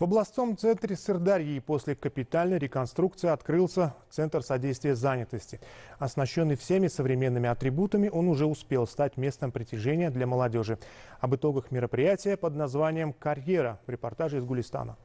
В областном центре Сырдарьи после капитальной реконструкции открылся Центр содействия занятости. Оснащенный всеми современными атрибутами, он уже успел стать местом притяжения для молодежи. Об итогах мероприятия под названием «Карьера» в репортаже из Гулистана.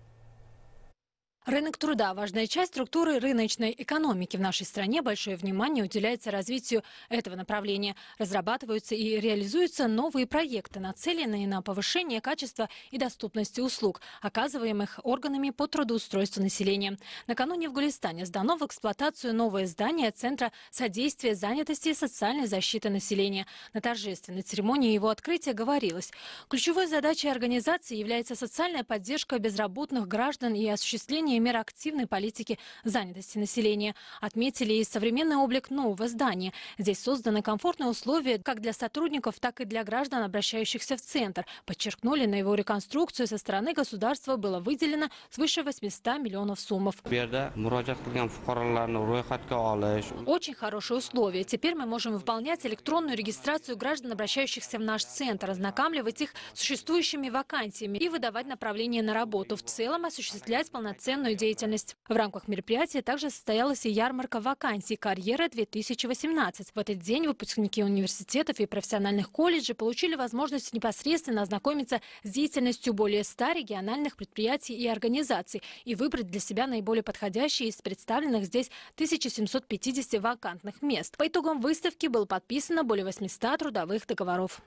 Рынок труда – важная часть структуры рыночной экономики. В нашей стране большое внимание уделяется развитию этого направления. Разрабатываются и реализуются новые проекты, нацеленные на повышение качества и доступности услуг, оказываемых органами по трудоустройству населения. Накануне в Гулистане сдано в эксплуатацию новое здание Центра содействия занятости и социальной защиты населения. На торжественной церемонии его открытия говорилось, ключевой задачей организации является социальная поддержка безработных граждан и осуществление продвижения мер активной политики занятости населения. Отметили и современный облик нового здания. Здесь созданы комфортные условия как для сотрудников, так и для граждан, обращающихся в центр. Подчеркнули, на его реконструкцию со стороны государства было выделено свыше 800 миллионов суммов. Очень хорошие условия. Теперь мы можем выполнять электронную регистрацию граждан, обращающихся в наш центр, ознакомливать их существующими вакансиями и выдавать направление на работу. В целом осуществлять полноценную военную деятельность. В рамках мероприятия также состоялась и ярмарка вакансий «Карьера-2018». В этот день выпускники университетов и профессиональных колледжей получили возможность непосредственно ознакомиться с деятельностью более 100 региональных предприятий и организаций и выбрать для себя наиболее подходящие из представленных здесь 1750 вакантных мест. По итогам выставки было подписано более 800 трудовых договоров.